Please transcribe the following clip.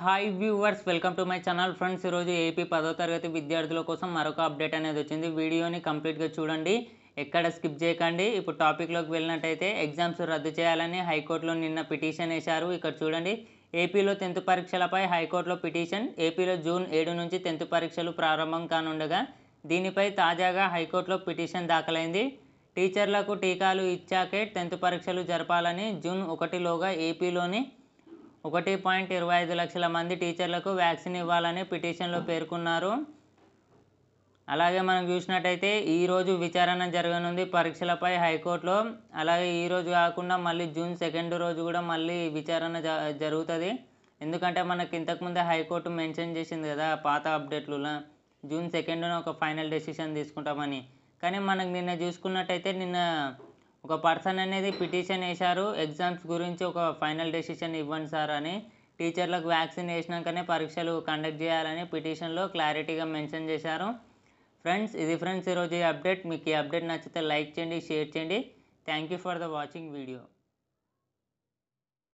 hi viewers welcome to my channel friends ఈరోజు AP పదో తరగతి విద్యార్థుల కోసం మరొక అప్డేట్ అనేది వచ్చింది వీడియోని కంప్లీట్గా చూడండి ఎక్కడ స్కిప్ చేయకండి ఇప్పుడు టాపిక్లోకి వెళ్ళినట్టయితే ఎగ్జామ్స్ రద్దు చేయాలని హైకోర్టులో నిన్న పిటిషన్ వేశారు ఇక్కడ చూడండి ఏపీలో టెన్త్ పరీక్షలపై హైకోర్టులో పిటిషన్ ఏపీలో జూన్ ఏడు నుంచి టెన్త్ పరీక్షలు ప్రారంభం కానుండగా దీనిపై తాజాగా హైకోర్టులో పిటిషన్ దాఖలైంది టీచర్లకు టీకాలు ఇచ్చాకే టెన్త్ పరీక్షలు జరపాలని జూన్ ఒకటిలోగా ఏపీలోని ఒకటి పాయింట్ ఇరవై ఐదు లక్షల మంది టీచర్లకు వ్యాక్సిన్ ఇవ్వాలని పిటిషన్లో పేర్కొన్నారు అలాగే మనం చూసినట్టయితే ఈరోజు విచారణ జరగనుంది పరీక్షలపై హైకోర్టులో అలాగే ఈరోజు కాకుండా మళ్ళీ జూన్ సెకండ్ రోజు కూడా మళ్ళీ విచారణ జరుగుతుంది ఎందుకంటే మనకి ఇంతకుముందే హైకోర్టు మెన్షన్ చేసింది కదా పాత అప్డేట్లు జూన్ సెకండ్న ఒక ఫైనల్ డెసిషన్ తీసుకుంటామని కానీ మనకు నిన్న చూసుకున్నట్టయితే నిన్న ఒక పర్సన్ అనేది పిటిషన్ వేశారు ఎగ్జామ్స్ గురించి ఒక ఫైనల్ డెసిషన్ ఇవ్వండి సార్ అని టీచర్లకు వ్యాక్సిన్ వేసినాకనే పరీక్షలు కండక్ట్ చేయాలని పిటిషన్లో క్లారిటీగా మెన్షన్ చేశారు ఫ్రెండ్స్ ఇది ఫ్రెండ్స్ ఈరోజు ఈ అప్డేట్ మీకు ఈ అప్డేట్ నచ్చితే లైక్ చేయండి షేర్ చేయండి thank you for the watching video